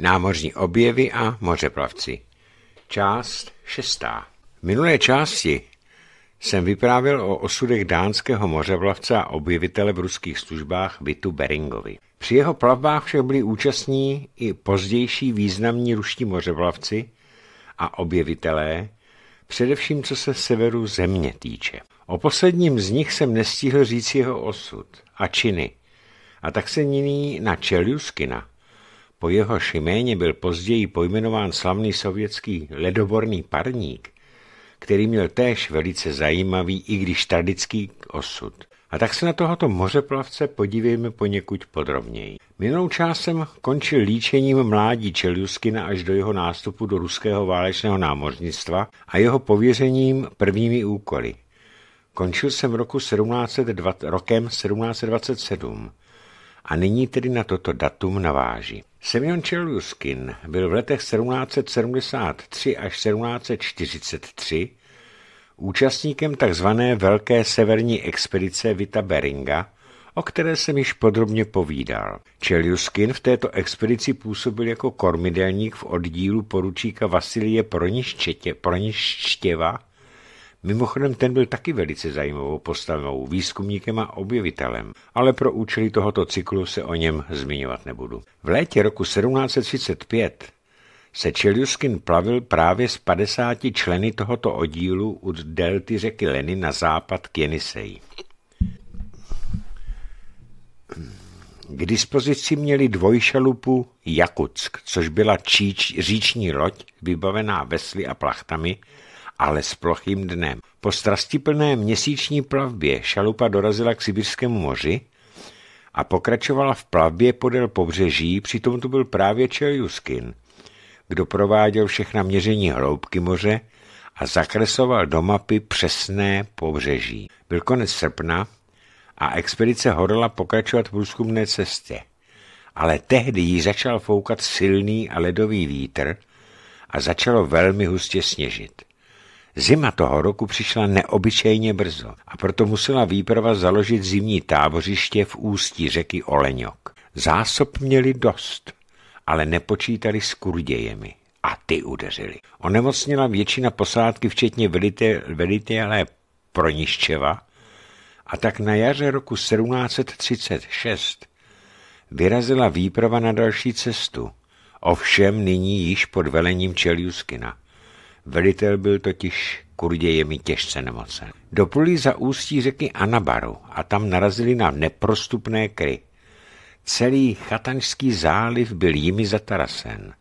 Námořní objevy a mořeplavci. Část šestá. V minulé části jsem vyprávěl o osudech dánského mořeplavce a objevitele v ruských službách Vitu Beringovi. Při jeho plavbách však byli účastní i pozdější významní ruští mořeplavci a objevitelé, především co se severu země týče. O posledním z nich jsem nestihl říct jeho osud a činy, a tak se nyní na Čeljuskina, po jeho šiméně byl později pojmenován slavný sovětský ledoborný parník, který měl též velice zajímavý, i když tradický osud. A tak se na tohoto mořeplavce podívejme poněkud podrobněji. Minulou část jsem končil líčením mládí Čeljuskina až do jeho nástupu do ruského válečného námořnictva a jeho pověřením prvními úkoly. Končil jsem roku 1720, rokem 1727 a nyní tedy na toto datum naváží. Semyon Čeluskin byl v letech 1773 až 1743 účastníkem tzv. Velké severní expedice Vita Beringa, o které jsem již podrobně povídal. Čeljuskin v této expedici působil jako kormidelník v oddílu poručíka Vasilie Proniščtěva, Mimochodem, ten byl taky velice zajímavou postavou, výzkumníkem a objevitelem, ale pro účely tohoto cyklu se o něm zmiňovat nebudu. V létě roku 1735 se Čeliuskin plavil právě z 50 členy tohoto oddílu u delty řeky Leny na západ k Jeniseji. K dispozici měli dvojšalupu Jakutsk, což byla číč, říční loď vybavená vesly a plachtami, ale s plochým dnem. Po strastiplné měsíční plavbě šalupa dorazila k Sibirskému moři a pokračovala v plavbě podél pobřeží, přitom tu byl právě Čeljuskin, kdo prováděl všechna měření hloubky moře a zakresoval do mapy přesné pobřeží. Byl konec srpna a expedice horla pokračovat v průzkumné cestě. Ale tehdy jí začal foukat silný a ledový vítr a začalo velmi hustě sněžit. Zima toho roku přišla neobyčejně brzo a proto musela výprava založit zimní tábořiště v ústí řeky Oleňok. Zásob měli dost, ale nepočítali s kurdějemi. A ty udeřili. Onemocněla většina posádky, včetně velitelé Proniščeva, a tak na jaře roku 1736 vyrazila výprava na další cestu, ovšem nyní již pod velením Čeljuskina. Velitel byl totiž kurdějemi těžce nemocen. Dopluli za ústí řeky Anabaru a tam narazili na neprostupné kry. Celý chataňský záliv byl jimi zatarasen.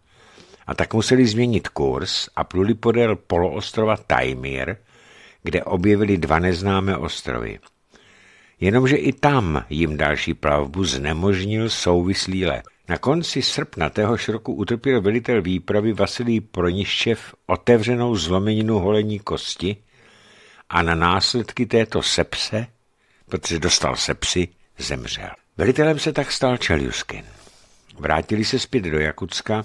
A tak museli změnit kurz a pluli podél poloostrova Tajmír, kde objevili dva neznámé ostrovy. Jenomže i tam jim další plavbu znemožnil souvislý let. Na konci srpna téhož roku utrpěl velitel výpravy Vasilí Proniščev otevřenou zlomeninu holení kosti a na následky této sepse, protože dostal sepsy, zemřel. Velitelem se tak stal Čeliuskin. Vrátili se zpět do Jakucka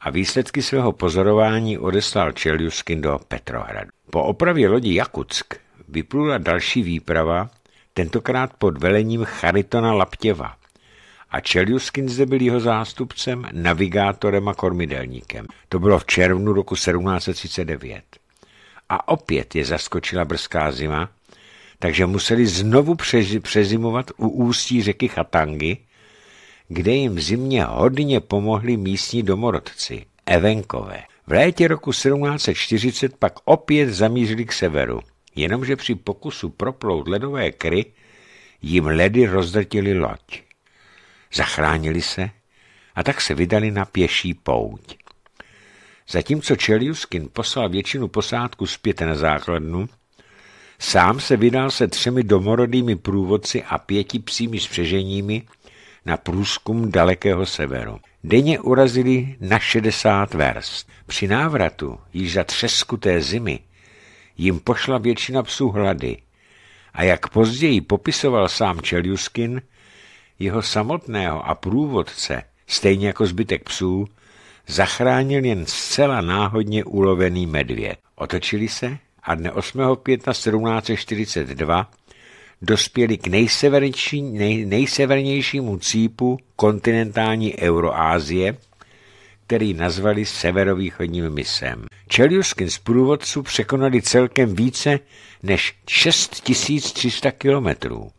a výsledky svého pozorování odeslal Čeliuskin do Petrohradu. Po opravě lodi Jakutsk vyplula další výprava, tentokrát pod velením Charitona Laptěva, a Čeljuskin zde byl jeho zástupcem, navigátorem a kormidelníkem. To bylo v červnu roku 1739. A opět je zaskočila brzká zima, takže museli znovu přezimovat u ústí řeky Chatangy, kde jim v zimě hodně pomohli místní domorodci, Evenkové. V létě roku 1740 pak opět zamířili k severu, jenomže při pokusu proplout ledové kry jim ledy rozdrtily loď. Zachránili se a tak se vydali na pěší pouť. Zatímco Čeliuskin poslal většinu posádku zpět na základnu, sám se vydal se třemi domorodými průvodci a pěti psími spřeženími na průzkum dalekého severu. Denně urazili na 60 verst. Při návratu již za třeskuté zimy jim pošla většina psů hlady a jak později popisoval sám Čeliuskin, jeho samotného a průvodce, stejně jako zbytek psů, zachránil jen zcela náhodně ulovený medvěd. Otočili se a dne 8. května 1742 dospěli k nejsevernější, nej, nejsevernějšímu cípu kontinentální Euroázie, který nazvali severovýchodním misem. Čeliuskin z průvodců překonali celkem více než 6300 kilometrů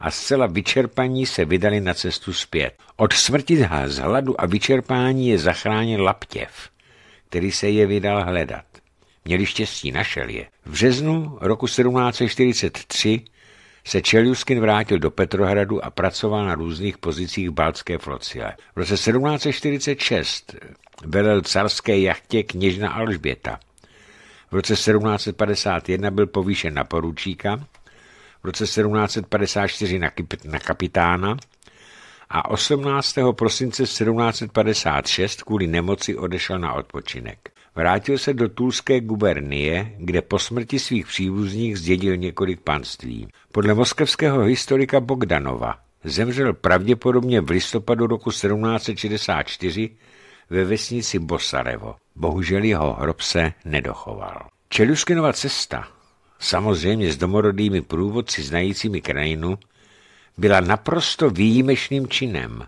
a zcela vyčerpaní se vydali na cestu zpět. Od smrti z hladu a vyčerpání je zachránil Laptěv, který se je vydal hledat. Měli štěstí, našel je. V březnu roku 1743 se Čeljuskin vrátil do Petrohradu a pracoval na různých pozicích Balcké flotile. V roce 1746 velel carské jachtě kněžna Alžběta. V roce 1751 byl povýšen na poručíka v roce 1754 na, kapitána a 18. prosince 1756 kvůli nemoci odešel na odpočinek. Vrátil se do Tulské gubernie, kde po smrti svých příbuzných zdědil několik panství. Podle moskevského historika Bogdanova zemřel pravděpodobně v listopadu roku 1764 ve vesnici Bosarevo. Bohužel jeho hrob se nedochoval. Čeluškinova cesta samozřejmě s domorodými průvodci znajícími krajinu, byla naprosto výjimečným činem,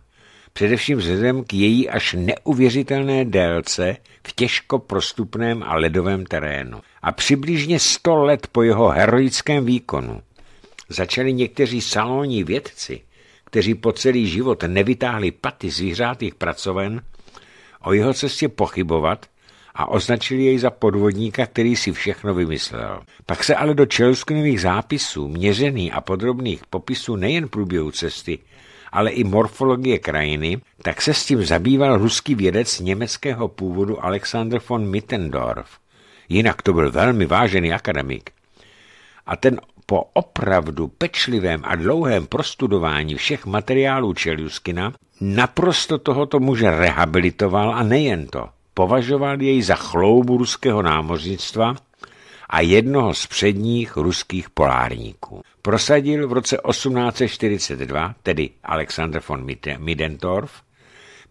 především vzhledem k její až neuvěřitelné délce v těžko prostupném a ledovém terénu. A přibližně sto let po jeho heroickém výkonu začali někteří salonní vědci, kteří po celý život nevytáhli paty zvířátých pracoven, o jeho cestě pochybovat a označili jej za podvodníka, který si všechno vymyslel. Pak se ale do Čelskinových zápisů, měřených a podrobných popisů nejen průběhu cesty, ale i morfologie krajiny, tak se s tím zabýval ruský vědec německého původu Alexander von Mittendorf. Jinak to byl velmi vážený akademik. A ten po opravdu pečlivém a dlouhém prostudování všech materiálů Čeliuskina naprosto tohoto muže rehabilitoval a nejen to. Považoval jej za chloubu ruského námořnictva a jednoho z předních ruských polárníků. Prosadil v roce 1842, tedy Alexander von Midentorf,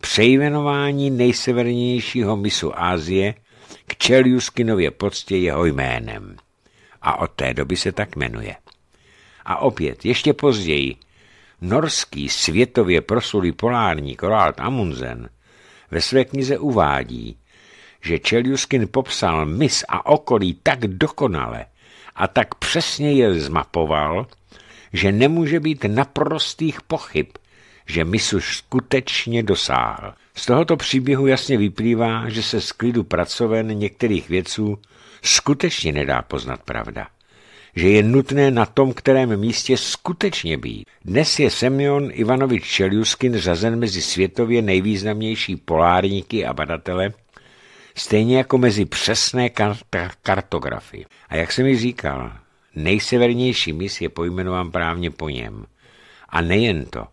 přejmenování nejsevernějšího misu Ázie k Čeljuskinově poctě jeho jménem. A od té doby se tak jmenuje. A opět, ještě později, norský světově prosulý polárník Roald Amundsen – ve své knize uvádí, že Čeljuskin popsal mis a okolí tak dokonale a tak přesně je zmapoval, že nemůže být naprostých pochyb, že už skutečně dosáhl. Z tohoto příběhu jasně vyplývá, že se z klidu pracoven některých věců skutečně nedá poznat pravda že je nutné na tom, kterém místě skutečně být. Dnes je Semyon Ivanovič Čeliuskin řazen mezi světově nejvýznamnější polárníky a badatele, stejně jako mezi přesné kart- kartografy. A jak jsem mi říkal, nejsevernější mis je pojmenován právně po něm. A nejen to,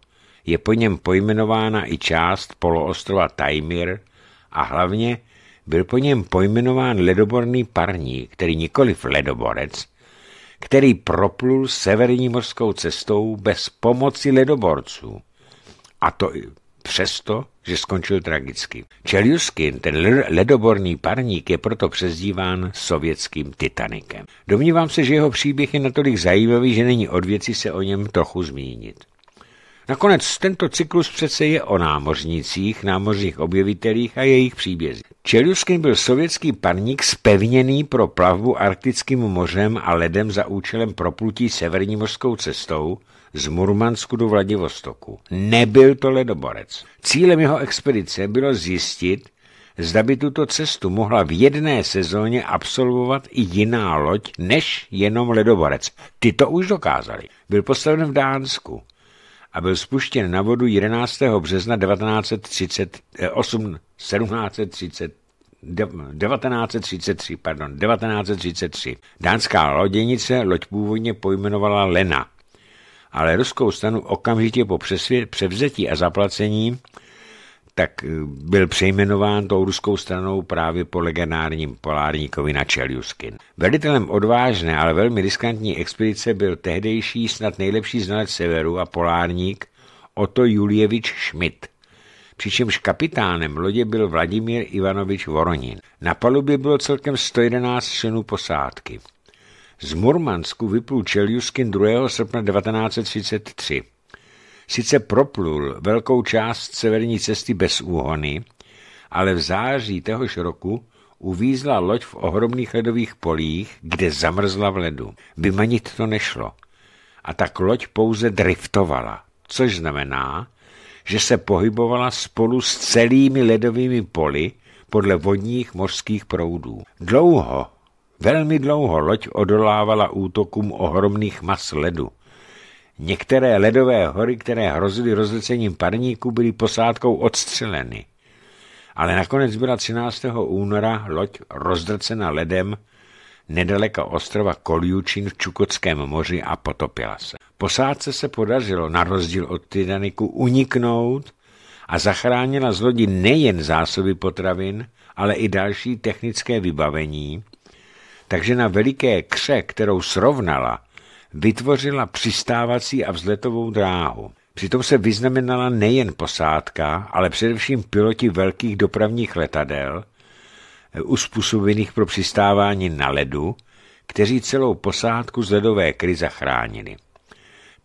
je po něm pojmenována i část poloostrova Tajmir a hlavně byl po něm pojmenován ledoborný parník, který nikoliv ledoborec, který proplul severní mořskou cestou bez pomoci ledoborců. A to i přesto, že skončil tragicky. Čeliuskin, ten ledoborný parník, je proto přezdíván sovětským Titanikem. Domnívám se, že jeho příběh je natolik zajímavý, že není od věci se o něm trochu zmínit. Nakonec tento cyklus přece je o námořnicích, námořních objevitelích a jejich příbězích. Čeljuskin byl sovětský parník spevněný pro plavbu arktickým mořem a ledem za účelem proplutí severní mořskou cestou z Murmansku do Vladivostoku. Nebyl to ledoborec. Cílem jeho expedice bylo zjistit, zda by tuto cestu mohla v jedné sezóně absolvovat i jiná loď než jenom ledoborec. Ty to už dokázali. Byl postaven v Dánsku a byl spuštěn na vodu 11. března 1938, 1730, 1933, pardon, 1933. Dánská loděnice loď původně pojmenovala Lena, ale ruskou stanu okamžitě po převzetí a zaplacení tak eh, byl přejmenován tou ruskou stranou právě po legendárním polárníkovi na Čeliuskin. Velitelem odvážné, ale velmi riskantní expedice byl tehdejší snad nejlepší znalec severu a polárník Oto Julievič Schmidt. Přičemž kapitánem lodě byl Vladimír Ivanovič Voronin. Na palubě bylo celkem 111 členů posádky. Z Murmansku vyplul Čeliuskin 2. srpna 1933. Sice proplul velkou část severní cesty bez úhony, ale v září téhož roku uvízla loď v ohromných ledových polích, kde zamrzla v ledu. Vymanit to nešlo. A tak loď pouze driftovala, což znamená, že se pohybovala spolu s celými ledovými poli podle vodních mořských proudů. Dlouho, velmi dlouho loď odolávala útokům ohromných mas ledu. Některé ledové hory, které hrozily rozdrcením parníku, byly posádkou odstřeleny. Ale nakonec byla 13. února loď rozdrcena ledem nedaleko ostrova Koliučin v Čukotském moři a potopila se. Posádce se podařilo, na rozdíl od Titaniku, uniknout a zachránila z lodi nejen zásoby potravin, ale i další technické vybavení, takže na veliké kře, kterou srovnala, vytvořila přistávací a vzletovou dráhu. Přitom se vyznamenala nejen posádka, ale především piloti velkých dopravních letadel, eh, uspůsobených pro přistávání na ledu, kteří celou posádku z ledové kry zachránili.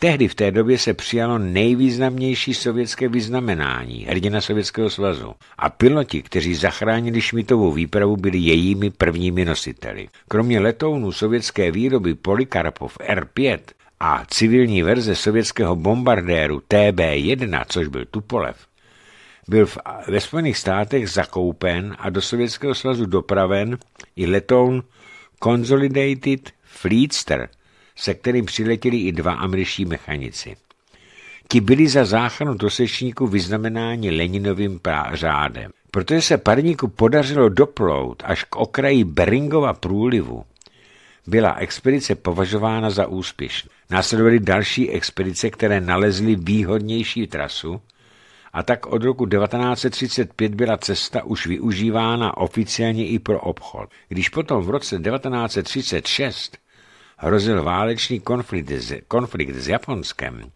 Tehdy v té době se přijalo nejvýznamnější sovětské vyznamenání, hrdina Sovětského svazu. A piloti, kteří zachránili Šmitovou výpravu, byli jejími prvními nositeli. Kromě letounů sovětské výroby Polikarpov R-5 a civilní verze sovětského bombardéru TB-1, což byl Tupolev, byl v, ve Spojených státech zakoupen a do Sovětského svazu dopraven i letoun Consolidated Fleetster – se kterým přiletěli i dva američtí mechanici. Ti byli za záchranu dosečníku vyznamenáni Leninovým řádem. Protože se parníku podařilo doplout až k okraji Beringova průlivu, byla expedice považována za úspěšnou. Následovaly další expedice, které nalezly výhodnější trasu a tak od roku 1935 byla cesta už využívána oficiálně i pro obchod. Když potom v roce 1936 hrozil válečný konflikt s, konflikt s Japonskem,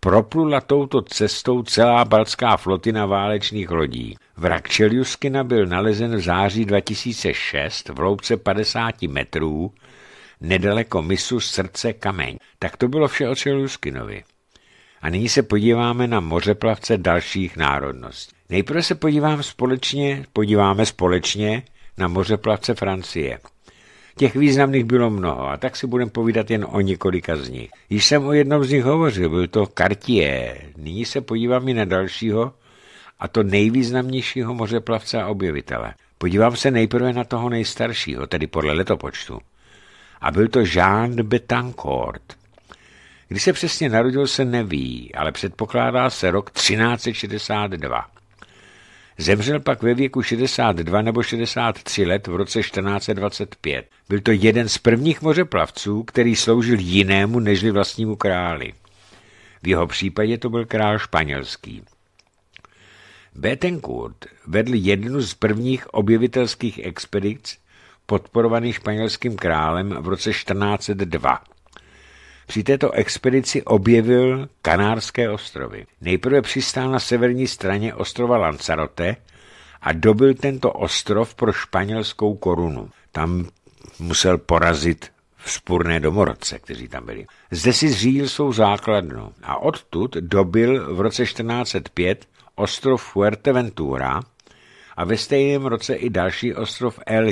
proplula touto cestou celá baltská flotina válečných lodí. Vrak Čeliuskina byl nalezen v září 2006 v hloubce 50 metrů nedaleko misu Srdce Kameň. Tak to bylo vše o Čeliuskinovi. A nyní se podíváme na mořeplavce dalších národností. Nejprve se podívám společně, podíváme společně na mořeplavce Francie. Těch významných bylo mnoho a tak si budeme povídat jen o několika z nich. Již jsem o jednom z nich hovořil, byl to Cartier. Nyní se podívám i na dalšího, a to nejvýznamnějšího mořeplavce a objevitele. Podívám se nejprve na toho nejstaršího, tedy podle letopočtu. A byl to Jean de Betancourt. Kdy se přesně narodil, se neví, ale předpokládá se rok 1362. Zemřel pak ve věku 62 nebo 63 let v roce 1425. Byl to jeden z prvních mořeplavců, který sloužil jinému nežli vlastnímu králi. V jeho případě to byl král španělský. Betancourt vedl jednu z prvních objevitelských expedic podporovaný španělským králem v roce 1402. Při této expedici objevil Kanárské ostrovy. Nejprve přistál na severní straně ostrova Lanzarote a dobil tento ostrov pro španělskou korunu. Tam musel porazit vzpůrné domorodce, kteří tam byli. Zde si zřídil svou základnu a odtud dobil v roce 1405 ostrov Fuerteventura, a ve stejném roce i další ostrov El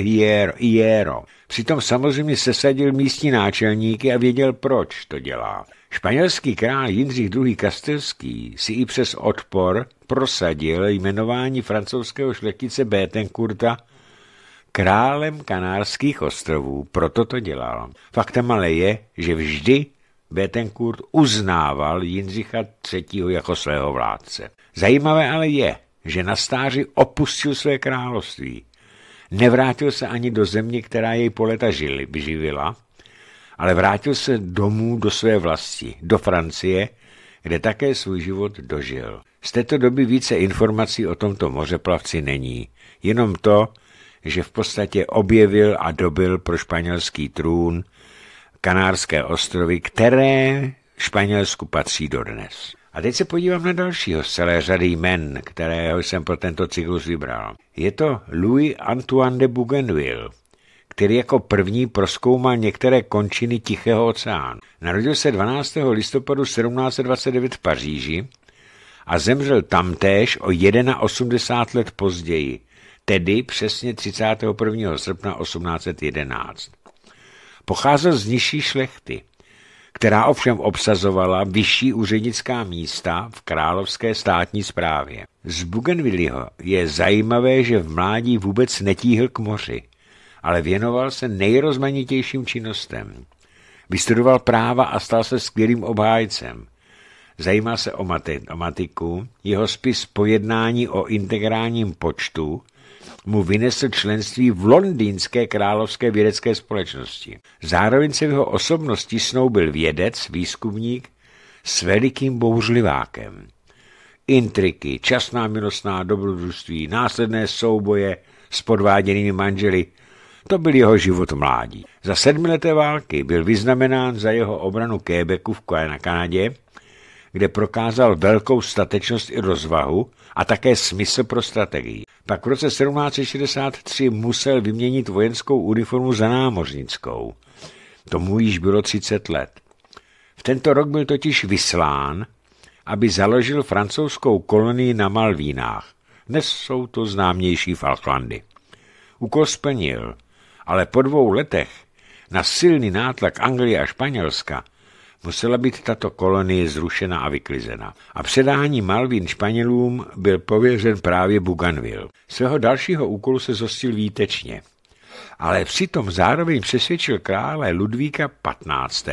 Hierro. Přitom samozřejmě sesadil místní náčelníky a věděl, proč to dělá. Španělský král Jindřich II. kastelský si i přes odpor prosadil jmenování francouzského šlechtice Bétenkurta králem kanárských ostrovů, proto to dělal. Faktem ale je, že vždy Bétenkurt uznával Jindřicha III. jako svého vládce. Zajímavé ale je, že na stáři opustil své království. Nevrátil se ani do země, která jej po leta žili, živila, ale vrátil se domů do své vlasti, do Francie, kde také svůj život dožil. Z této doby více informací o tomto mořeplavci není, jenom to, že v podstatě objevil a dobil pro španělský trůn Kanárské ostrovy, které Španělsku patří dodnes. A teď se podívám na dalšího z celé řady jmen, kterého jsem pro tento cyklus vybral. Je to Louis Antoine de Bougainville, který jako první proskoumal některé končiny Tichého oceánu. Narodil se 12. listopadu 1729 v Paříži a zemřel tamtéž o 81 let později, tedy přesně 31. srpna 1811. Pocházel z nižší šlechty – která ovšem obsazovala vyšší úřednická místa v královské státní správě. Z Bougainvilleho je zajímavé, že v mládí vůbec netíhl k moři, ale věnoval se nejrozmanitějším činnostem. Vystudoval práva a stal se skvělým obhájcem. Zajímal se o, mati- o matiku, jeho spis pojednání o integrálním počtu mu vynesl členství v londýnské královské vědecké společnosti. Zároveň se v jeho osobnosti snoubil vědec, výzkumník s velikým bouřlivákem. Intriky, časná milostná dobrodružství, následné souboje s podváděnými manželi, to byl jeho život mládí. Za sedmileté války byl vyznamenán za jeho obranu Quebecu v Kanadě kde prokázal velkou statečnost i rozvahu a také smysl pro strategii. Pak v roce 1763 musel vyměnit vojenskou uniformu za námořnickou. Tomu již bylo 30 let. V tento rok byl totiž vyslán, aby založil francouzskou kolonii na Malvínách. Dnes jsou to známější Falklandy. Úkol splnil, ale po dvou letech na silný nátlak Anglie a Španělska Musela být tato kolonie zrušena a vyklizena. A předání Malvin Španělům byl pověřen právě Buganville. Svého dalšího úkolu se zostil výtečně ale přitom zároveň přesvědčil krále Ludvíka XV.,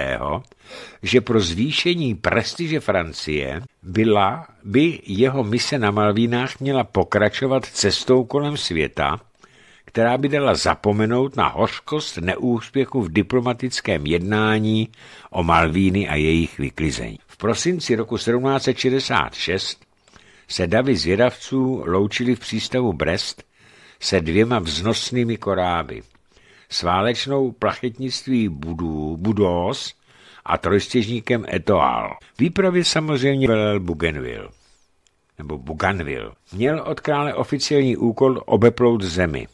že pro zvýšení prestiže Francie byla, by jeho mise na Malvínách měla pokračovat cestou kolem světa která by dala zapomenout na hořkost neúspěchu v diplomatickém jednání o Malvíny a jejich vyklizení. V prosinci roku 1766 se davy zvědavců loučili v přístavu Brest se dvěma vznosnými koráby, s válečnou plachetnictví Budós a trojstěžníkem Etoal. Výpravě samozřejmě velel Bougainville nebo Bougainville, měl od krále oficiální úkol obeplout zemi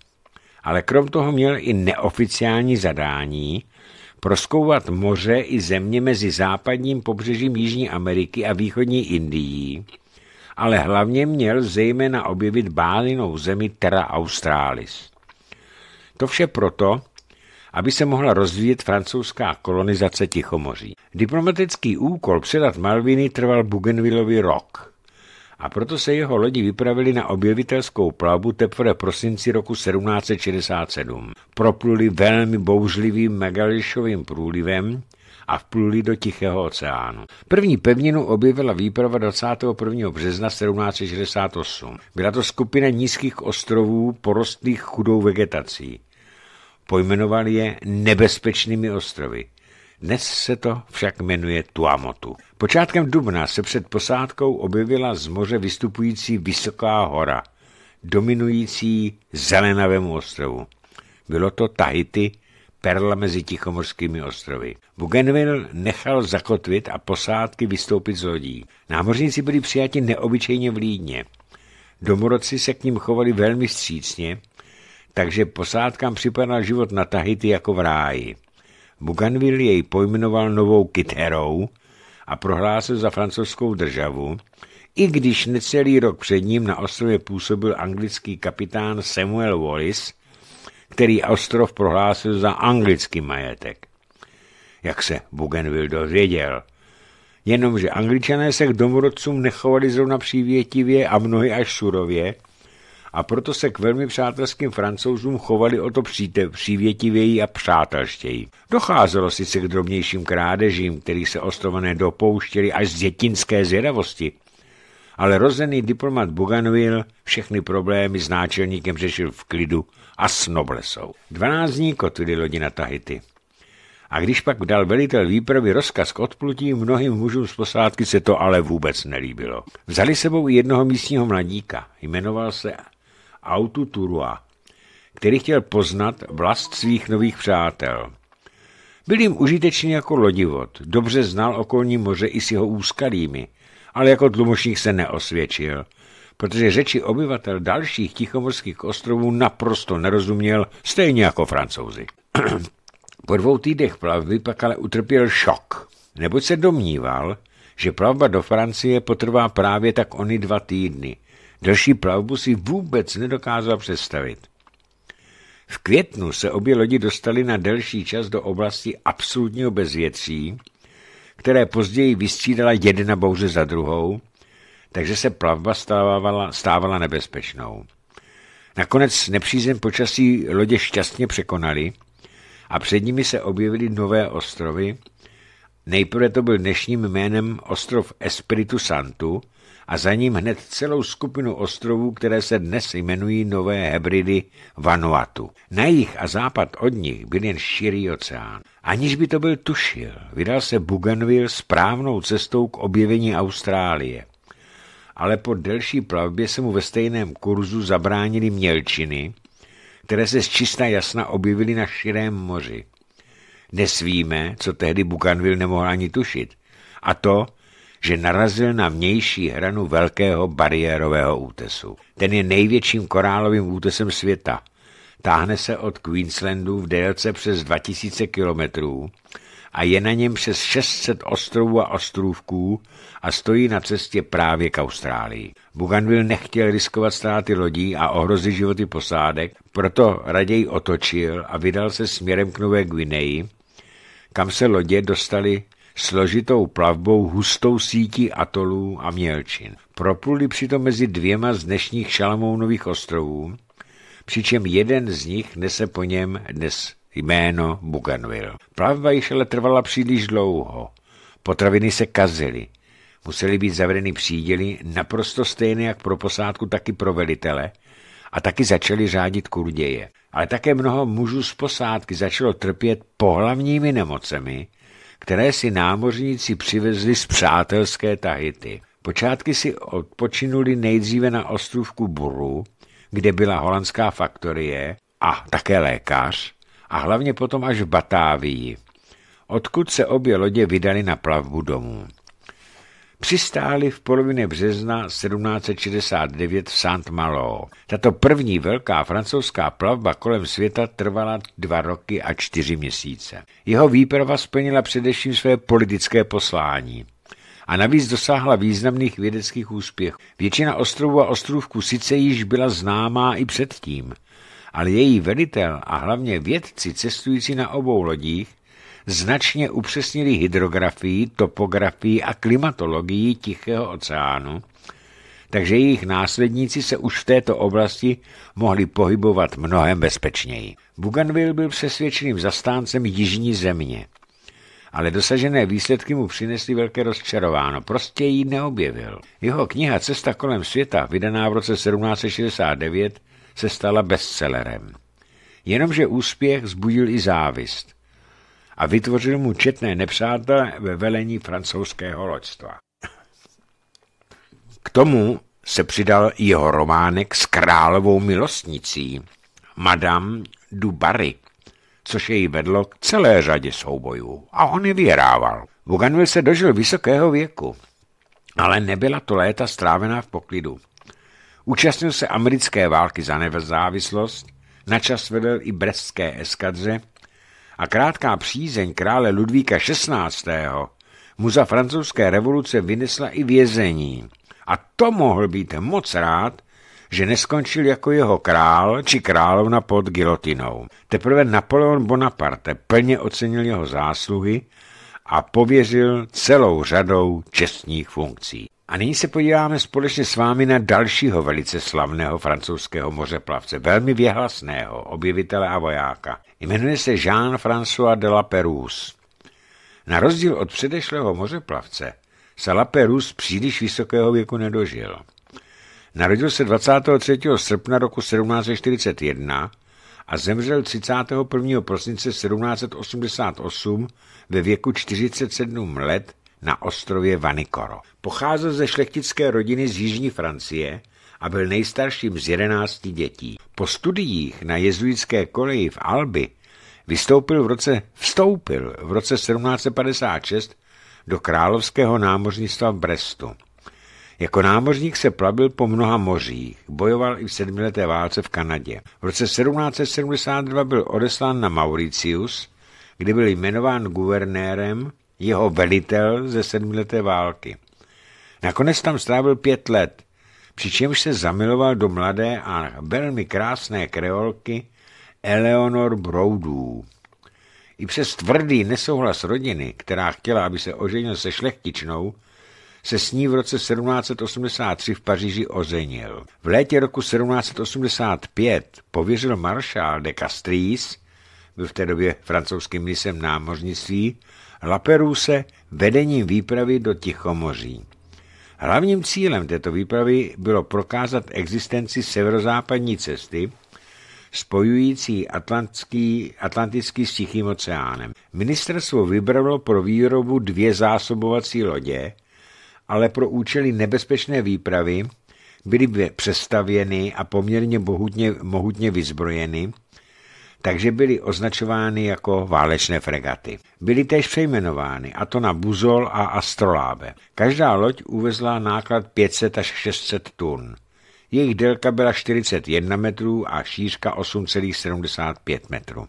ale krom toho měl i neoficiální zadání proskouvat moře i země mezi západním pobřežím Jižní Ameriky a východní Indií, ale hlavně měl zejména objevit bálinou zemi Terra Australis. To vše proto, aby se mohla rozvíjet francouzská kolonizace Tichomoří. Diplomatický úkol předat Malviny trval Bougainvillovi rok – a proto se jeho lodi vypravili na objevitelskou plavbu teprve prosinci roku 1767. Propluli velmi bouřlivým Megališovým průlivem a vpluli do Tichého oceánu. První pevninu objevila výprava 21. března 1768. Byla to skupina nízkých ostrovů porostlých chudou vegetací. Pojmenovali je nebezpečnými ostrovy. Dnes se to však jmenuje Tuamotu. Počátkem dubna se před posádkou objevila z moře vystupující vysoká hora, dominující zelenavému ostrovu. Bylo to Tahiti, perla mezi Tichomorskými ostrovy. Bougainville nechal zakotvit a posádky vystoupit z lodí. Námořníci byli přijati neobyčejně vlídně. Domorodci se k ním chovali velmi střícně, takže posádkám připadal život na Tahiti jako v ráji. Buganville jej pojmenoval novou Kytherou a prohlásil za francouzskou državu, i když necelý rok před ním na ostrově působil anglický kapitán Samuel Wallis, který ostrov prohlásil za anglický majetek. Jak se Bougainville dozvěděl? Jenomže angličané se k domorodcům nechovali zrovna přívětivě a mnohy až surově, a proto se k velmi přátelským francouzům chovali o to přívětivěji a přátelštěji. Docházelo sice k drobnějším krádežím, kterých se ostrované dopouštěli až z dětinské zvědavosti, ale rozený diplomat Buganville všechny problémy s náčelníkem řešil v klidu a s noblesou. Dvanáct dní kotvili lodi na Tahiti. A když pak dal velitel výpravy rozkaz k odplutí, mnohým mužům z posádky se to ale vůbec nelíbilo. Vzali sebou i jednoho místního mladíka, jmenoval se autu Turua, který chtěl poznat vlast svých nových přátel. Byl jim užitečný jako lodivod, dobře znal okolní moře i s jeho úskalími, ale jako tlumočník se neosvědčil, protože řeči obyvatel dalších tichomorských ostrovů naprosto nerozuměl, stejně jako francouzi. po dvou týdnech plavby pak ale utrpěl šok, neboť se domníval, že plavba do Francie potrvá právě tak ony dva týdny – Další plavbu si vůbec nedokázal představit. V květnu se obě lodi dostaly na delší čas do oblasti absolutního bezvětří, které později vystřídala jedna bouře za druhou, takže se plavba stávala, stávala nebezpečnou. Nakonec nepřízem počasí lodě šťastně překonali a před nimi se objevily nové ostrovy. Nejprve to byl dnešním jménem ostrov Espiritu Santu, a za ním hned celou skupinu ostrovů, které se dnes jmenují Nové Hebridy Vanuatu. Na jich a západ od nich byl jen širý oceán. Aniž by to byl tušil, vydal se Bougainville správnou cestou k objevení Austrálie. Ale po delší plavbě se mu ve stejném kurzu zabránili mělčiny, které se z čistá jasna objevily na širém moři. Nesvíme, co tehdy Bougainville nemohl ani tušit. A to, že narazil na vnější hranu velkého bariérového útesu. Ten je největším korálovým útesem světa. Táhne se od Queenslandu v délce přes 2000 kilometrů a je na něm přes 600 ostrovů a ostrůvků a stojí na cestě právě k Austrálii. Buganville nechtěl riskovat ztráty lodí a ohrozit životy posádek, proto raději otočil a vydal se směrem k Nové Guineji, kam se lodě dostaly složitou plavbou hustou sítí atolů a mělčin. Propluli přitom mezi dvěma z dnešních Šalamounových ostrovů, přičem jeden z nich nese po něm dnes jméno Buganville. Plavba již ale trvala příliš dlouho. Potraviny se kazily. Musely být zavedeny příděly naprosto stejné jak pro posádku, i pro velitele a taky začaly řádit kurděje. Ale také mnoho mužů z posádky začalo trpět pohlavními nemocemi, které si námořníci přivezli z přátelské Tahity. Počátky si odpočinuli nejdříve na ostrovku Buru, kde byla holandská faktorie a také lékař, a hlavně potom až v Batávii, odkud se obě lodě vydali na plavbu domů přistáli v polovině března 1769 v Saint-Malo. Tato první velká francouzská plavba kolem světa trvala dva roky a čtyři měsíce. Jeho výprava splnila především své politické poslání a navíc dosáhla významných vědeckých úspěchů. Většina ostrovů a ostrovků sice již byla známá i předtím, ale její velitel a hlavně vědci cestující na obou lodích značně upřesnili hydrografii, topografii a klimatologii Tichého oceánu, takže jejich následníci se už v této oblasti mohli pohybovat mnohem bezpečněji. Bougainville byl přesvědčeným zastáncem jižní země, ale dosažené výsledky mu přinesly velké rozčarováno. Prostě ji neobjevil. Jeho kniha Cesta kolem světa, vydaná v roce 1769, se stala bestsellerem. Jenomže úspěch zbudil i závist a vytvořil mu četné nepřátele ve velení francouzského loďstva. K tomu se přidal jeho románek s královou milostnicí, Madame du Barry, což jej vedlo k celé řadě soubojů a on je vyhrával. Bougainville se dožil vysokého věku, ale nebyla to léta strávená v poklidu. Účastnil se americké války za nezávislost, načas vedl i brestské eskadře a krátká přízeň krále Ludvíka XVI. mu za francouzské revoluce vynesla i vězení. A to mohl být moc rád, že neskončil jako jeho král či královna pod gilotinou. Teprve Napoleon Bonaparte plně ocenil jeho zásluhy a pověřil celou řadou čestních funkcí. A nyní se podíváme společně s vámi na dalšího velice slavného francouzského mořeplavce, velmi věhlasného, objevitele a vojáka. Jmenuje se Jean-François de la Perouse. Na rozdíl od předešlého mořeplavce se La Perouse příliš vysokého věku nedožil. Narodil se 23. srpna roku 1741 a zemřel 31. prosince 1788 ve věku 47 let na ostrově Vanikoro. Pocházel ze šlechtické rodiny z Jižní Francie a byl nejstarším z jedenácti dětí. Po studiích na jezuitské koleji v Albi vystoupil v roce, vstoupil v roce 1756 do královského námořnictva v Brestu. Jako námořník se plavil po mnoha mořích, bojoval i v sedmileté válce v Kanadě. V roce 1772 byl odeslán na Mauricius, kdy byl jmenován guvernérem jeho velitel ze sedmileté války. Nakonec tam strávil pět let, přičemž se zamiloval do mladé a velmi krásné kreolky Eleonor Broudů. I přes tvrdý nesouhlas rodiny, která chtěla, aby se oženil se šlechtičnou, se s ní v roce 1783 v Paříži oženil. V létě roku 1785 pověřil maršál de Castries, byl v té době francouzským misem námořnictví, Laperuse vedením výpravy do Tichomoří. Hlavním cílem této výpravy bylo prokázat existenci severozápadní cesty, spojující Atlantský, Atlantický s Tichým oceánem. Ministerstvo vybralo pro výrobu dvě zásobovací lodě, ale pro účely nebezpečné výpravy byly přestavěny a poměrně bohutně, mohutně vyzbrojeny, takže byly označovány jako válečné fregaty. Byly též přejmenovány, a to na Buzol a Astrolábe. Každá loď uvezla náklad 500 až 600 tun. Jejich délka byla 41 metrů a šířka 8,75 metrů.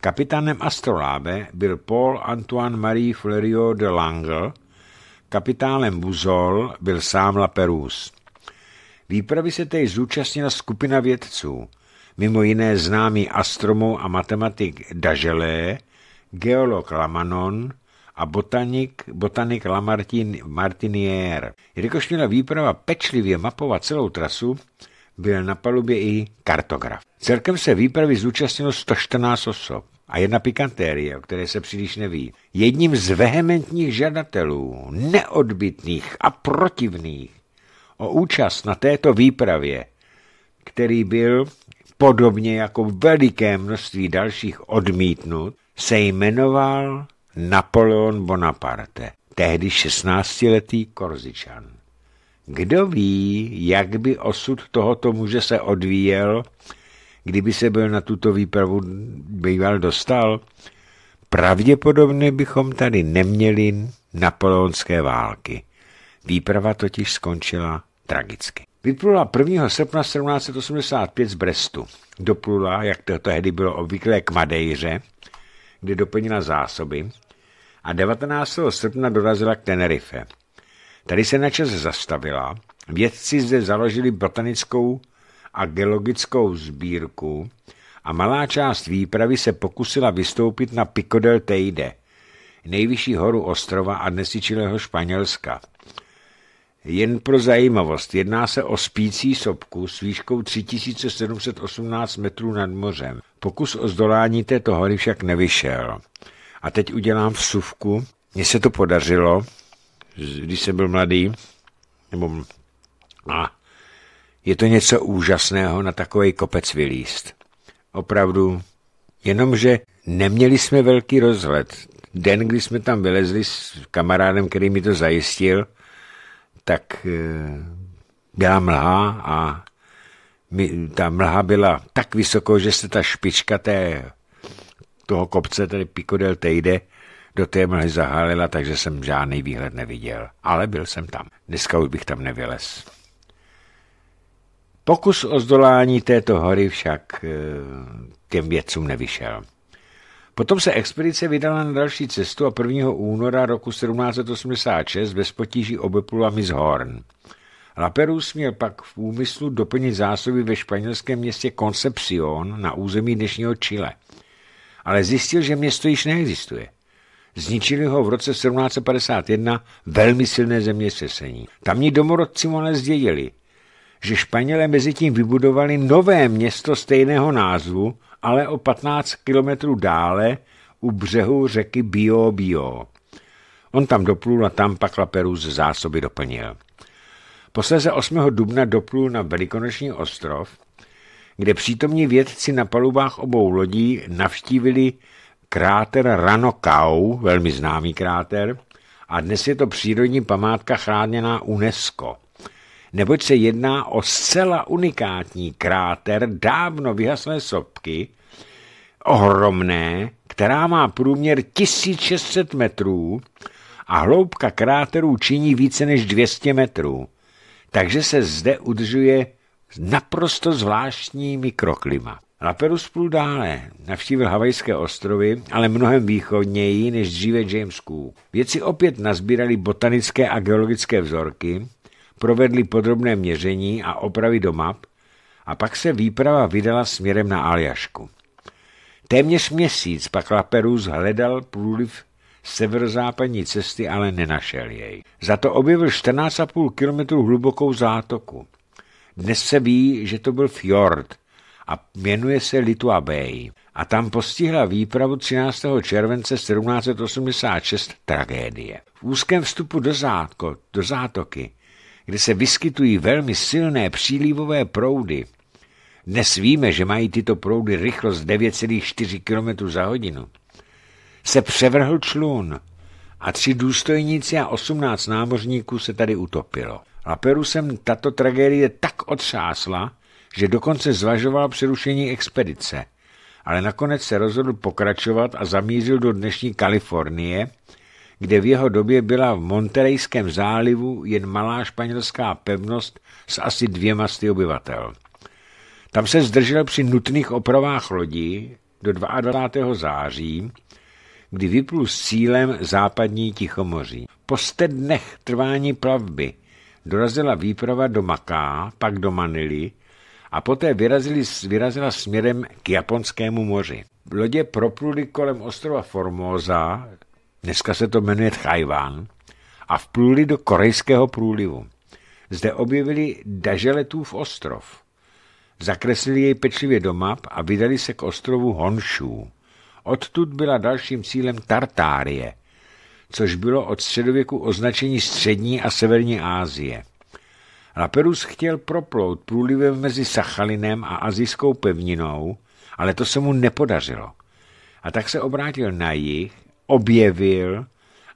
Kapitánem Astrolábe byl Paul Antoine Marie Fleuriot de Langle, kapitánem Buzol byl sám La Perouse. Výpravy se tedy zúčastnila skupina vědců – mimo jiné známý astronom a matematik Dagelé, geolog Lamanon a botanik, botanik Lamartin Martinier. Jelikož měla výprava pečlivě mapovat celou trasu, byl na palubě i kartograf. Celkem se výpravy zúčastnilo 114 osob. A jedna pikantérie, o které se příliš neví. Jedním z vehementních žadatelů, neodbitných a protivných o účast na této výpravě, který byl podobně jako veliké množství dalších odmítnut, se jmenoval Napoleon Bonaparte, tehdy 16-letý Korzičan. Kdo ví, jak by osud tohoto muže se odvíjel, kdyby se byl na tuto výpravu býval dostal, pravděpodobně bychom tady neměli napoleonské války. Výprava totiž skončila tragicky. Vyplula 1. srpna 1785 z Brestu. Doplula, jak to tehdy bylo obvyklé, k Madejře, kde doplnila zásoby a 19. srpna dorazila k Tenerife. Tady se načas zastavila, vědci zde založili botanickou a geologickou sbírku a malá část výpravy se pokusila vystoupit na Pico del Teide, nejvyšší horu ostrova a dnesičilého Španělska. Jen pro zajímavost, jedná se o spící sopku s výškou 3718 metrů nad mořem. Pokus o zdolání této hory však nevyšel. A teď udělám vsuvku. Mně se to podařilo, když jsem byl mladý, nebo a je to něco úžasného na takový kopec vylíst. Opravdu, jenomže neměli jsme velký rozhled. Den, kdy jsme tam vylezli s kamarádem, který mi to zajistil, tak eh, byla mlha a my, ta mlha byla tak vysoko, že se ta špička té, toho kopce, tedy Pico del Teide, do té mlhy zahálila, takže jsem žádný výhled neviděl. Ale byl jsem tam. Dneska už bych tam nevylez. Pokus o zdolání této hory však eh, těm vědcům nevyšel. Potom se expedice vydala na další cestu a 1. února roku 1786 bez potíží obeplula Horn. Laperus měl pak v úmyslu doplnit zásoby ve španělském městě Concepcion na území dnešního Chile. Ale zjistil, že město již neexistuje. Zničili ho v roce 1751 velmi silné zemětřesení. Tamní domorodci mu ale zdědili, že Španělé mezi tím vybudovali nové město stejného názvu, ale o 15 kilometrů dále u břehu řeky Bio Bio. On tam doplul a tam pak z zásoby doplnil. Posléze 8. dubna doplul na Velikonoční ostrov, kde přítomní vědci na palubách obou lodí navštívili kráter Ranokau, velmi známý kráter, a dnes je to přírodní památka chráněná UNESCO neboť se jedná o zcela unikátní kráter dávno vyhaslé sopky, ohromné, která má průměr 1600 metrů a hloubka kráterů činí více než 200 metrů. Takže se zde udržuje naprosto zvláštní mikroklima. Laperus plul dále navštívil Havajské ostrovy, ale mnohem východněji než dříve James Cook. Věci opět nazbírali botanické a geologické vzorky, provedli podrobné měření a opravy do map a pak se výprava vydala směrem na Aljašku. Téměř měsíc pak Laperus hledal průliv severozápadní cesty, ale nenašel jej. Za to objevil 14,5 km hlubokou zátoku. Dnes se ví, že to byl fjord a jmenuje se Litua Bay. A tam postihla výpravu 13. července 1786 tragédie. V úzkém vstupu do, zátko, do zátoky kde se vyskytují velmi silné přílivové proudy. Dnes víme, že mají tyto proudy rychlost 9,4 km za hodinu. Se převrhl člun a tři důstojníci a 18 námořníků se tady utopilo. A Peru jsem tato tragédie tak otřásla, že dokonce zvažoval přerušení expedice, ale nakonec se rozhodl pokračovat a zamířil do dnešní Kalifornie, kde v jeho době byla v Monterejském zálivu jen malá španělská pevnost s asi dvěma sty obyvatel. Tam se zdržel při nutných opravách lodí do 22. září, kdy vyplul s cílem západní Tichomoří. Po sto dnech trvání plavby dorazila výprava do Maká, pak do Manily a poté vyrazili, vyrazila směrem k Japonskému moři. Lodě propluly kolem ostrova Formosa, dneska se to jmenuje Tchajván, a vpluli do korejského průlivu. Zde objevili Daželetův ostrov. Zakreslili jej pečlivě do map a vydali se k ostrovu Honšů. Odtud byla dalším cílem Tartárie, což bylo od středověku označení střední a severní Asie. Laperus chtěl proplout průlivem mezi Sachalinem a azijskou pevninou, ale to se mu nepodařilo. A tak se obrátil na jih objevil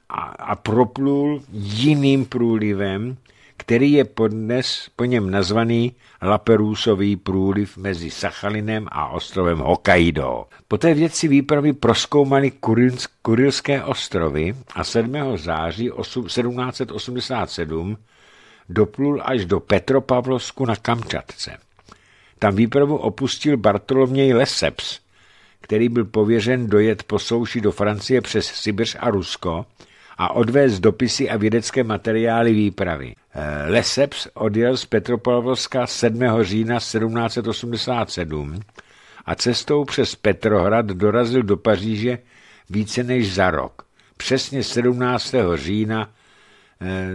a, a proplul jiným průlivem, který je podnes po něm nazvaný Laperusový průliv mezi Sachalinem a ostrovem Hokkaido. Poté vědci výpravy proskoumali Kurilské ostrovy a 7. září 1787 doplul až do Petropavlovsku na Kamčatce. Tam výpravu opustil Bartoloměj Leseps, který byl pověřen dojet po souši do Francie přes Sibiř a Rusko a odvést dopisy a vědecké materiály výpravy. Eh, Leseps odjel z Petropolovska 7. října 1787 a cestou přes Petrohrad dorazil do Paříže více než za rok, přesně 17. října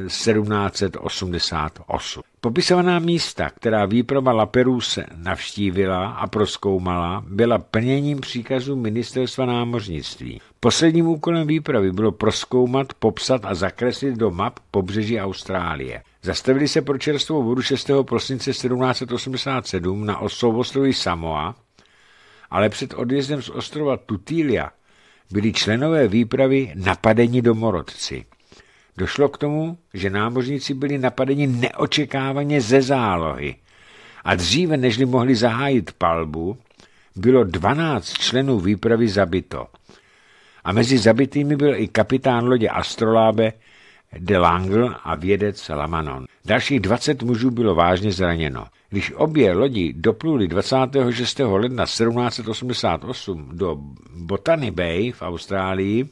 1788. Eh, Popisovaná místa, která výprava Laperuse navštívila a proskoumala, byla plněním příkazu ministerstva námořnictví. Posledním úkolem výpravy bylo proskoumat, popsat a zakreslit do map pobřeží Austrálie. Zastavili se pro čerstvou vodu 6. prosince 1787 na ostrovostruji Samoa, ale před odjezdem z ostrova Tutilia byli členové výpravy napadeni domorodci. Došlo k tomu, že námořníci byli napadeni neočekávaně ze zálohy a dříve, nežli mohli zahájit palbu, bylo 12 členů výpravy zabito. A mezi zabitými byl i kapitán lodě Astrolábe de Langle a vědec Lamanon. Dalších 20 mužů bylo vážně zraněno. Když obě lodi dopluly 26. ledna 1788 do Botany Bay v Austrálii,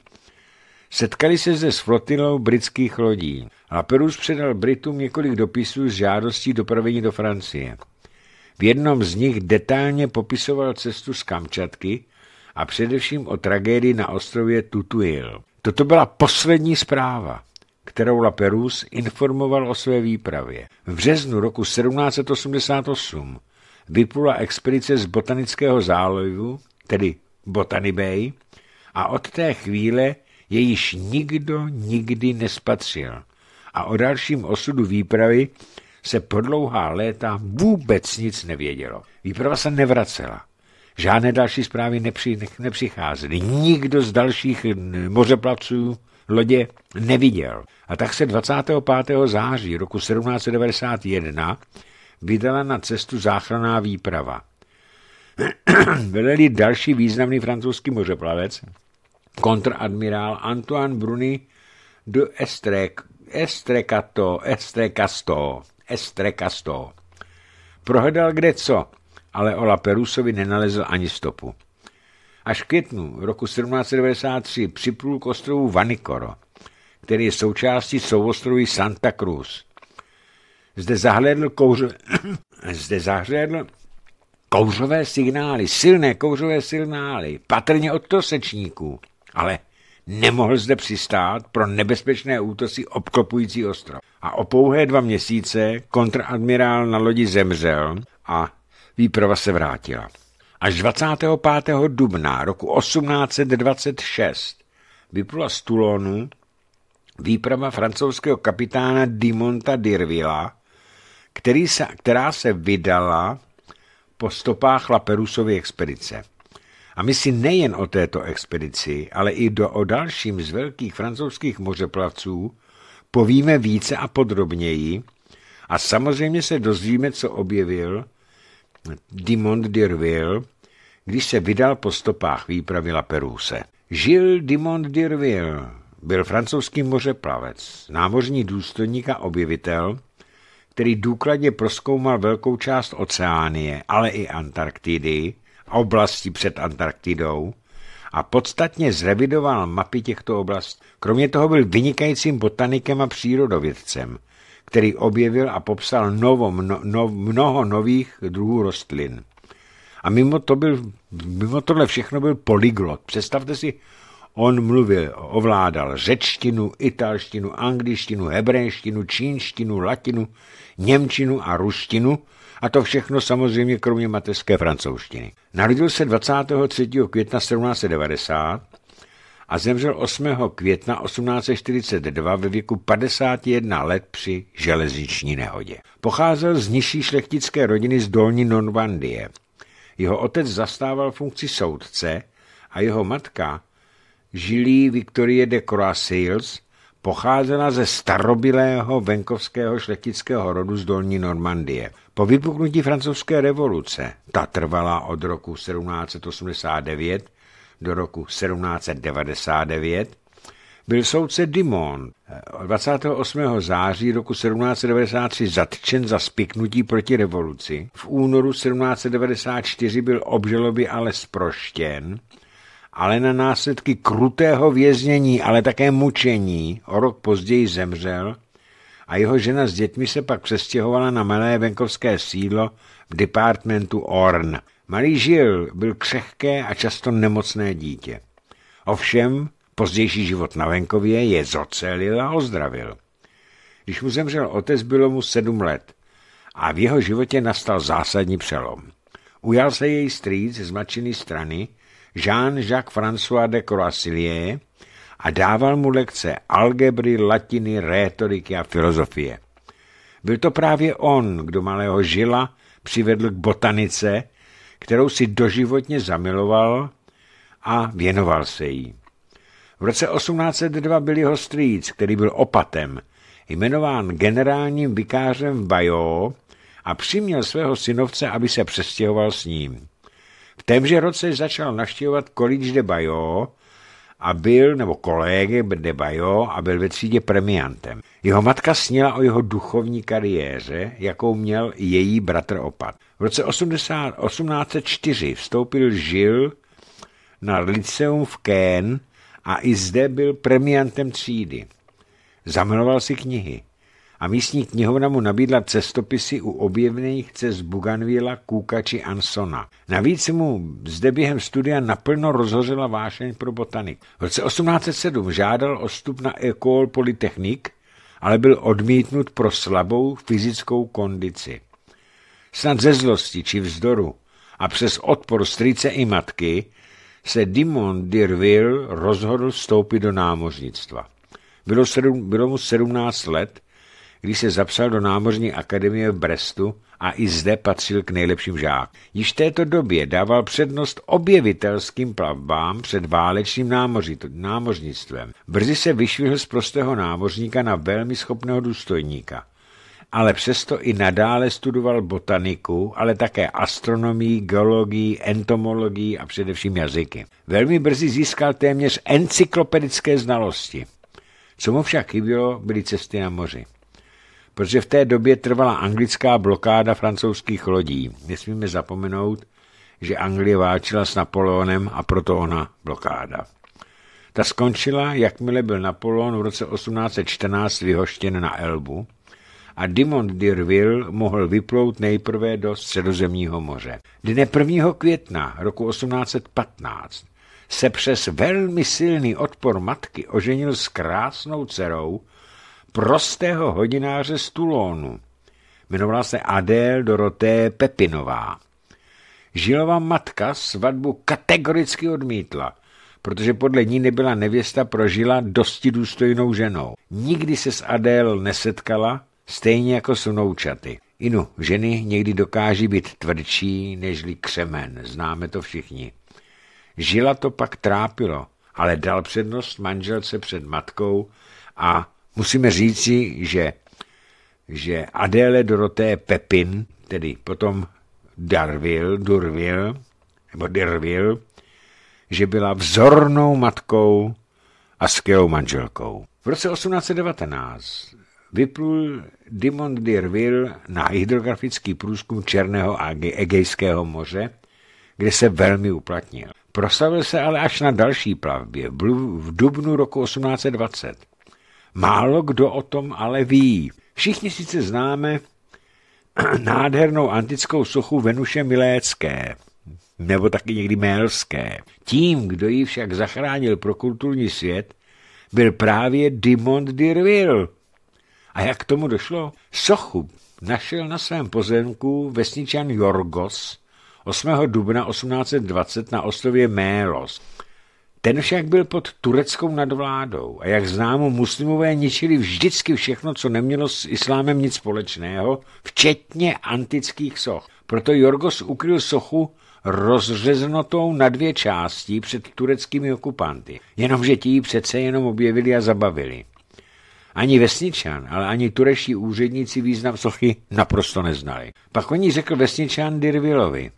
Setkali se zde s flotilou britských lodí a Perus předal Britům několik dopisů s žádostí dopravení do Francie. V jednom z nich detailně popisoval cestu z Kamčatky a především o tragédii na ostrově Tutuil. Toto byla poslední zpráva, kterou La Perus informoval o své výpravě. V březnu roku 1788 vyplula expedice z botanického zálivu, tedy Botany Bay, a od té chvíle jejíž nikdo nikdy nespatřil. A o dalším osudu výpravy se po dlouhá léta vůbec nic nevědělo. Výprava se nevracela. Žádné další zprávy nepři, nepřicházely. Nikdo z dalších mořeplavců lodě neviděl. A tak se 25. září roku 1791 vydala na cestu záchranná výprava. Veleli další významný francouzský mořeplavec, kontradmirál Antoine Bruni de Estrek, Estrecato, Estrecasto, Estrecasto. Prohledal kde co, ale o Perusovi nenalezl ani stopu. Až v květnu roku 1793 připlul k ostrovu Vanikoro, který je součástí souostroví Santa Cruz. Zde zahlédl kouře... Zde zahlédl kouřové signály, silné kouřové signály, patrně od trosečníků. Ale nemohl zde přistát pro nebezpečné útosy obklopující ostrov. A o pouhé dva měsíce kontradmirál na lodi zemřel a výprava se vrátila. Až 25. dubna roku 1826 vyplula z Toulonu výprava francouzského kapitána Dimonta Dirvila, která se vydala po stopách Laperusovy expedice. A my si nejen o této expedici, ale i do, o dalším z velkých francouzských mořeplavců povíme více a podrobněji a samozřejmě se dozvíme, co objevil Dimond Dirville, když se vydal po stopách výpravy La Peruse. Gilles Dimond d'Irville byl francouzský mořeplavec, námořní důstojník a objevitel, který důkladně proskoumal velkou část oceánie, ale i Antarktidy, oblasti před Antarktidou a podstatně zrevidoval mapy těchto oblastí. Kromě toho byl vynikajícím botanikem a přírodovědcem, který objevil a popsal novo, mno, no, mnoho nových druhů rostlin. A mimo, to byl, mimo tohle všechno byl polyglot. Představte si, on mluvil, ovládal řečtinu, italštinu, angličtinu, hebrejštinu, čínštinu, latinu, němčinu a ruštinu – a to všechno samozřejmě kromě mateřské francouzštiny. Narodil se 23. května 1790 a zemřel 8. května 1842 ve věku 51 let při železniční nehodě. Pocházel z nižší šlechtické rodiny z Dolní Normandie. Jeho otec zastával funkci soudce a jeho matka, Žilí Victorie de Croix-Sales, pocházela ze starobilého venkovského šlechtického rodu z Dolní Normandie. Po vypuknutí francouzské revoluce, ta trvala od roku 1789 do roku 1799, byl soudce Dimon 28. Eh, září roku 1793 zatčen za spiknutí proti revoluci. V únoru 1794 byl obžaloby ale sproštěn, ale na následky krutého věznění, ale také mučení o rok později zemřel a jeho žena s dětmi se pak přestěhovala na malé venkovské sídlo v departmentu Orn. Malý Žil byl křehké a často nemocné dítě. Ovšem, pozdější život na venkově je zocelil a ozdravil. Když mu zemřel otec, bylo mu sedm let a v jeho životě nastal zásadní přelom. Ujal se její strýc z mladšiny strany, Jean-Jacques François de Croissillier, a dával mu lekce algebry, latiny, rétoriky a filozofie. Byl to právě on, kdo malého žila přivedl k botanice, kterou si doživotně zamiloval a věnoval se jí. V roce 1802 byl jeho strýc, který byl opatem, jmenován generálním vikářem v Bajó a přiměl svého synovce, aby se přestěhoval s ním. V témže roce začal navštěvovat College de Bajo a byl, nebo kolegy de Bajo, a byl ve třídě premiantem. Jeho matka sněla o jeho duchovní kariéře, jakou měl její bratr opat. V roce 80, 1804 vstoupil Žil na liceum v Kén a i zde byl premiantem třídy. Zamiloval si knihy a místní knihovna mu nabídla cestopisy u objevných cest Buganvila, Kůka či Ansona. Navíc mu zde během studia naplno rozhořela vášeň pro botanik. V roce 1807 žádal o vstup na Ecole Polytechnique, ale byl odmítnut pro slabou fyzickou kondici. Snad ze zlosti či vzdoru a přes odpor strýce i matky se Dimon Dirville rozhodl vstoupit do námořnictva. Bylo, sedm, bylo mu 17 let když se zapsal do Námořní akademie v Brestu a i zde patřil k nejlepším žákům. Již v této době dával přednost objevitelským plavbám před válečným námoři, námořnictvem. Brzy se vyšvihl z prostého námořníka na velmi schopného důstojníka. Ale přesto i nadále studoval botaniku, ale také astronomii, geologii, entomologii a především jazyky. Velmi brzy získal téměř encyklopedické znalosti. Co mu však chybělo, byly cesty na moři protože v té době trvala anglická blokáda francouzských lodí. Nesmíme zapomenout, že Anglie válčila s Napoleonem a proto ona blokáda. Ta skončila, jakmile byl Napoleon v roce 1814 vyhoštěn na Elbu a Dimond d'Irville mohl vyplout nejprve do Středozemního moře. Dne 1. května roku 1815 se přes velmi silný odpor matky oženil s krásnou dcerou prostého hodináře z Tulónu. Jmenovala se Adél Doroté Pepinová. Žilová matka svatbu kategoricky odmítla, protože podle ní nebyla nevěsta prožila dosti důstojnou ženou. Nikdy se s Adél nesetkala, stejně jako s noučaty. Inu, ženy někdy dokáží být tvrdší nežli křemen, známe to všichni. Žila to pak trápilo, ale dal přednost manželce před matkou a musíme říci, že, že Adéle Doroté Pepin, tedy potom Darville, Durville, nebo Dervil, že byla vzornou matkou a skvělou manželkou. V roce 1819 vyplul Dimond Dervil na hydrografický průzkum Černého a Egejského moře, kde se velmi uplatnil. Prosavil se ale až na další plavbě v dubnu roku 1820 Málo kdo o tom ale ví. Všichni sice známe nádhernou antickou sochu Venuše Milécké, nebo taky někdy Mélské. Tím, kdo ji však zachránil pro kulturní svět, byl právě Dimond Dirville. A jak k tomu došlo? Sochu našel na svém pozemku vesničan Jorgos 8. dubna 1820 na ostrově Mélos. Ten však byl pod tureckou nadvládou a jak známo, muslimové ničili vždycky všechno, co nemělo s islámem nic společného, včetně antických soch. Proto Jorgos ukryl sochu rozřeznotou na dvě části před tureckými okupanty, jenomže ti ji přece jenom objevili a zabavili. Ani vesničan, ale ani tureští úředníci význam sochy naprosto neznali. Pak o ní řekl vesničan Dirvilovi.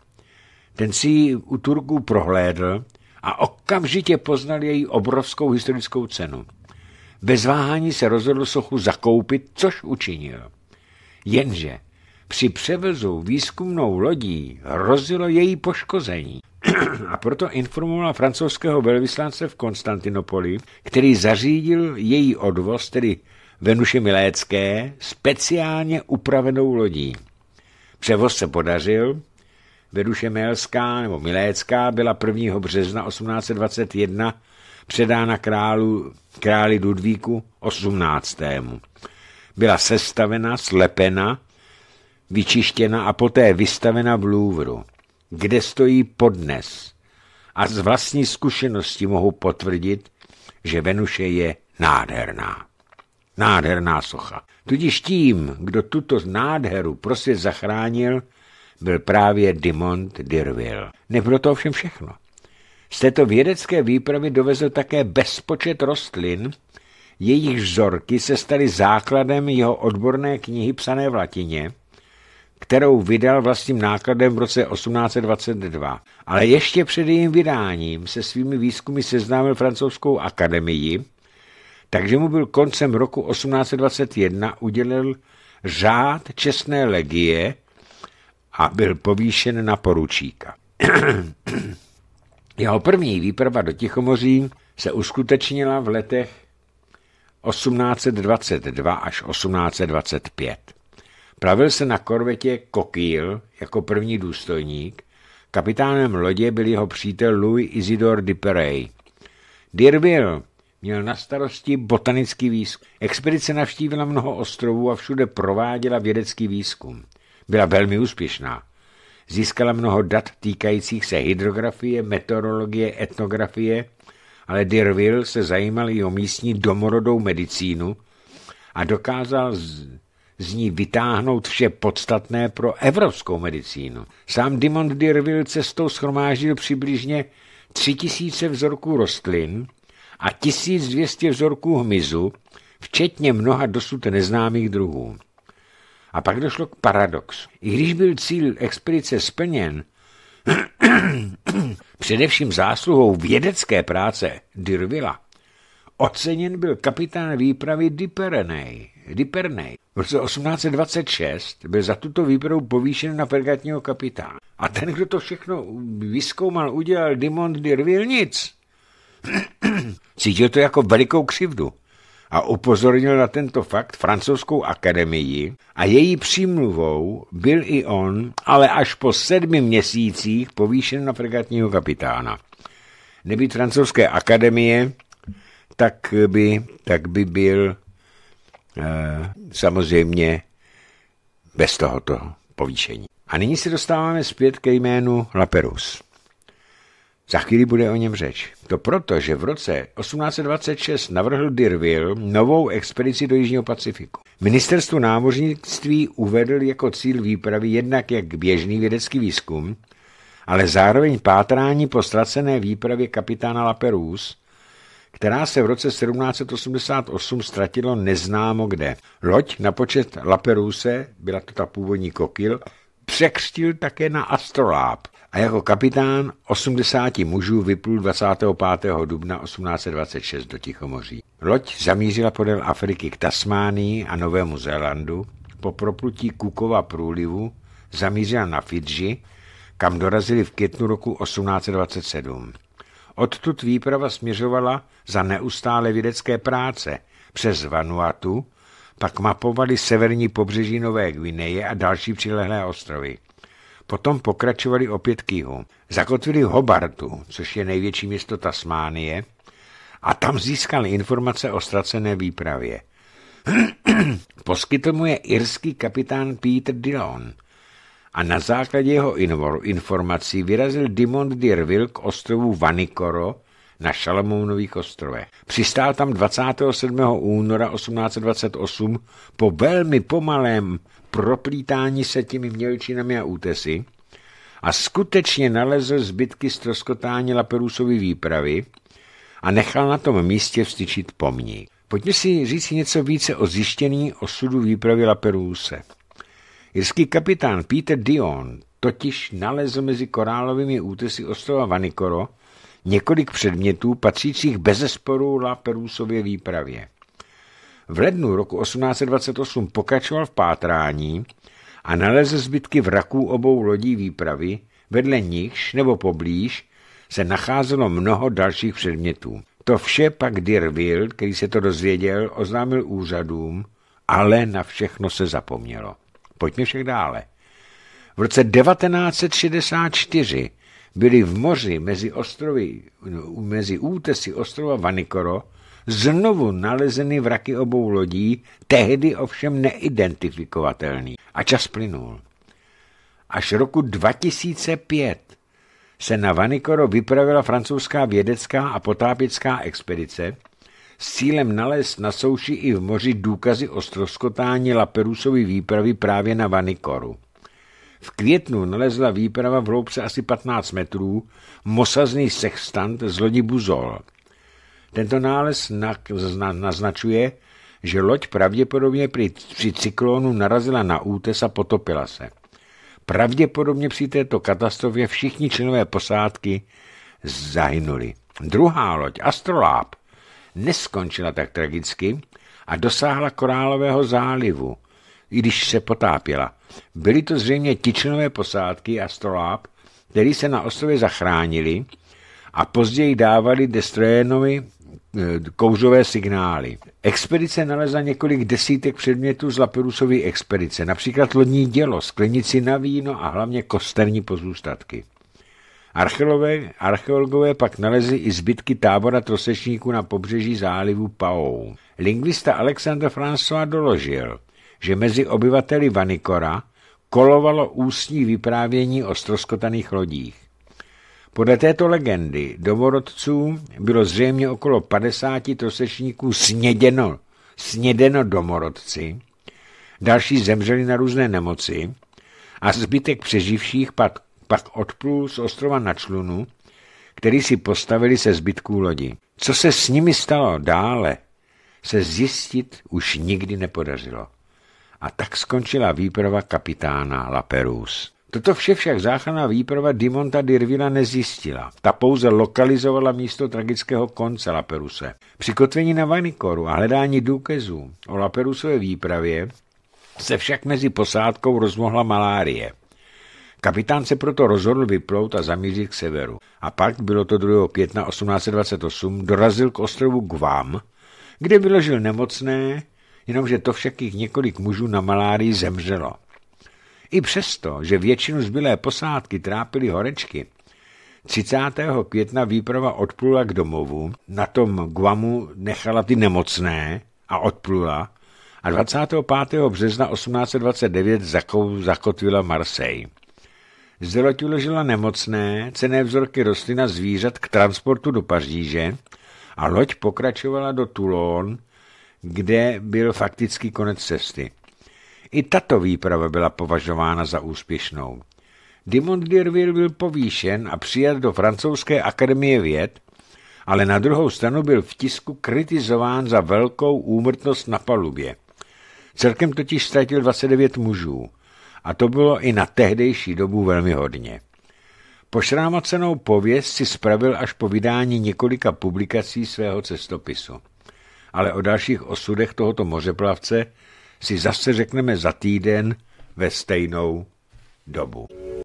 Ten si ji u Turků prohlédl a okamžitě poznal její obrovskou historickou cenu. Bez váhání se rozhodl sochu zakoupit, což učinil. Jenže při převezu výzkumnou lodí hrozilo její poškození a proto informoval francouzského velvyslance v Konstantinopoli, který zařídil její odvoz, tedy Venuše Milécké, speciálně upravenou lodí. Převoz se podařil Veruše Melská nebo Milécká byla 1. března 1821 předána králu, králi Ludvíku 18. Byla sestavena, slepena, vyčištěna a poté vystavena v Louvru, kde stojí podnes. A z vlastní zkušenosti mohu potvrdit, že Venuše je nádherná. Nádherná socha. Tudíž tím, kdo tuto nádheru prostě zachránil, byl právě Dimont d'Irville. Nebylo to ovšem všechno. Z této vědecké výpravy dovezl také bezpočet rostlin, jejich vzorky se staly základem jeho odborné knihy psané v latině, kterou vydal vlastním nákladem v roce 1822. Ale ještě před jejím vydáním se svými výzkumy seznámil francouzskou akademii, takže mu byl koncem roku 1821 udělil řád čestné legie a byl povýšen na poručíka. Jeho první výprava do Tichomoří se uskutečnila v letech 1822 až 1825. Pravil se na korvetě Kokýl jako první důstojník, kapitánem lodě byl jeho přítel Louis Isidore Perey. Dirville měl na starosti botanický výzkum. Expedice navštívila mnoho ostrovů a všude prováděla vědecký výzkum. Byla velmi úspěšná. Získala mnoho dat týkajících se hydrografie, meteorologie, etnografie, ale Dirville se zajímal i o místní domorodou medicínu a dokázal z, z ní vytáhnout vše podstatné pro evropskou medicínu. Sám Dimond Dirville cestou schromáždil přibližně 3000 vzorků rostlin a 1200 vzorků hmyzu, včetně mnoha dosud neznámých druhů. A pak došlo k paradoxu. I když byl cíl expedice splněn, především zásluhou vědecké práce Dirvila, oceněn byl kapitán výpravy Dipernej. Dipernej V roce 1826 byl za tuto výpravu povýšen na fregatního kapitána. A ten, kdo to všechno vyskoumal, udělal Dimond Dirvil nic. Cítil to jako velikou křivdu a upozornil na tento fakt francouzskou akademii a její přímluvou byl i on, ale až po sedmi měsících povýšen na fregatního kapitána. Nebýt francouzské akademie, tak by, tak by byl e, samozřejmě bez tohoto povýšení. A nyní se dostáváme zpět ke jménu Laperus. Za chvíli bude o něm řeč. To proto, že v roce 1826 navrhl Dirville novou expedici do Jižního Pacifiku. Ministerstvo námořnictví uvedl jako cíl výpravy jednak jak běžný vědecký výzkum, ale zároveň pátrání po ztracené výpravě kapitána Laperouse, která se v roce 1788 ztratilo neznámo kde. Loď na počet Laperouse, byla to ta původní kokil, překřtil také na astroláb a jako kapitán 80 mužů vyplul 25. dubna 1826 do Tichomoří. Loď zamířila podél Afriky k Tasmánii a Novému Zélandu, po proplutí Kukova průlivu zamířila na Fidži, kam dorazili v květnu roku 1827. Odtud výprava směřovala za neustále vědecké práce přes Vanuatu, pak mapovali severní pobřeží Nové Gvineje a další přilehlé ostrovy. Potom pokračovali opět k jihu. Zakotvili v Hobartu, což je největší město Tasmánie, a tam získali informace o ztracené výpravě. Poskytl mu je irský kapitán Peter Dillon a na základě jeho informací vyrazil Dimond Dirville k ostrovu Vanikoro, na Šalamounových ostrovech. Přistál tam 27. února 1828 po velmi pomalém proplítání se těmi mělčinami a útesy a skutečně nalezl zbytky stroskotání Laperusovy výpravy a nechal na tom místě vstyčit pomník. Pojďme si říct něco více o zjištění osudu výpravy Laperuse. Jirský kapitán Peter Dion totiž nalezl mezi korálovými útesy ostrova Vanikoro několik předmětů patřících bezesporu La Perusově výpravě. V lednu roku 1828 pokračoval v pátrání a nalezl zbytky vraků obou lodí výpravy, vedle nichž nebo poblíž se nacházelo mnoho dalších předmětů. To vše pak Dirville, který se to dozvěděl, oznámil úřadům, ale na všechno se zapomnělo. Pojďme však dále. V roce 1964 byli v moři mezi, ostrovy, mezi útesy ostrova Vanikoro znovu nalezeny vraky obou lodí, tehdy ovšem neidentifikovatelný. A čas plynul. Až roku 2005 se na Vanikoro vypravila francouzská vědecká a potápická expedice s cílem nalézt na souši i v moři důkazy o stroskotání Laperusovy výpravy právě na Vanikoru. V květnu nalezla výprava v hloubce asi 15 metrů mosazný sextant z lodi Buzol. Tento nález naznačuje, že loď pravděpodobně při cyklonu narazila na útes a potopila se. Pravděpodobně při této katastrofě všichni členové posádky zahynuli. Druhá loď, Astrolab, neskončila tak tragicky a dosáhla korálového zálivu, i když se potápěla. Byly to zřejmě tičinové posádky a stoláb, který se na ostrově zachránili a později dávali destrojenovi eh, kouřové signály. Expedice nalezla několik desítek předmětů z Laperusové expedice, například lodní dělo, sklenici na víno a hlavně kosterní pozůstatky. Archeologové, archeologové pak nalezli i zbytky tábora trosečníků na pobřeží zálivu Pau. Lingvista Alexandre François doložil – že mezi obyvateli Vanikora kolovalo ústní vyprávění o stroskotaných lodích. Podle této legendy domorodcům bylo zřejmě okolo 50 trosečníků sněděno, snědeno domorodci, další zemřeli na různé nemoci a zbytek přeživších pak, pak odplul z ostrova na člunu, který si postavili se zbytků lodi. Co se s nimi stalo dále, se zjistit už nikdy nepodařilo a tak skončila výprava kapitána Laperus. Toto vše však záchranná výprava Dimonta Dirvina nezjistila. Ta pouze lokalizovala místo tragického konce Laperuse. Při kotvení na Vanikoru a hledání důkazů o Laperusové výpravě se však mezi posádkou rozmohla malárie. Kapitán se proto rozhodl vyplout a zamířit k severu. A pak, bylo to 2. května 1828, dorazil k ostrovu Guam, kde vyložil nemocné, jenomže to však několik mužů na malárii zemřelo. I přesto, že většinu zbylé posádky trápily horečky, 30. května výprava odplula k domovu, na tom Guamu nechala ty nemocné a odplula a 25. března 1829 zakotvila Marseille. Zde loď uložila nemocné, cené vzorky rostlina zvířat k transportu do Paříže a loď pokračovala do Toulon, kde byl faktický konec cesty. I tato výprava byla považována za úspěšnou. Dimond d'Irville byl povýšen a přijat do francouzské akademie věd, ale na druhou stranu byl v tisku kritizován za velkou úmrtnost na palubě. Celkem totiž ztratil 29 mužů a to bylo i na tehdejší dobu velmi hodně. Pošrámacenou pověst si spravil až po vydání několika publikací svého cestopisu ale o dalších osudech tohoto mořeplavce si zase řekneme za týden ve stejnou dobu.